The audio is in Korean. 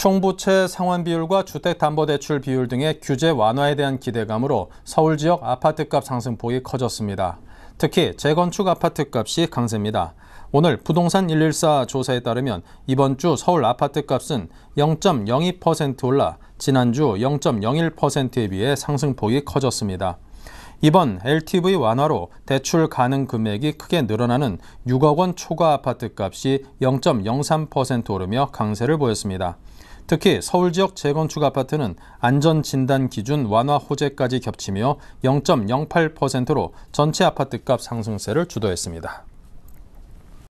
총부채 상환 비율과 주택담보대출 비율 등의 규제 완화에 대한 기대감으로 서울 지역 아파트값 상승폭이 커졌습니다. 특히 재건축 아파트값이 강세입니다. 오늘 부동산 114 조사에 따르면 이번 주 서울 아파트값은 0.02% 올라 지난주 0.01%에 비해 상승폭이 커졌습니다. 이번 LTV 완화로 대출 가능 금액이 크게 늘어나는 6억 원 초과 아파트값이 0.03% 오르며 강세를 보였습니다. 특히 서울 지역 재건축 아파트는 안전진단 기준 완화 호재까지 겹치며 0.08%로 전체 아파트값 상승세를 주도했습니다.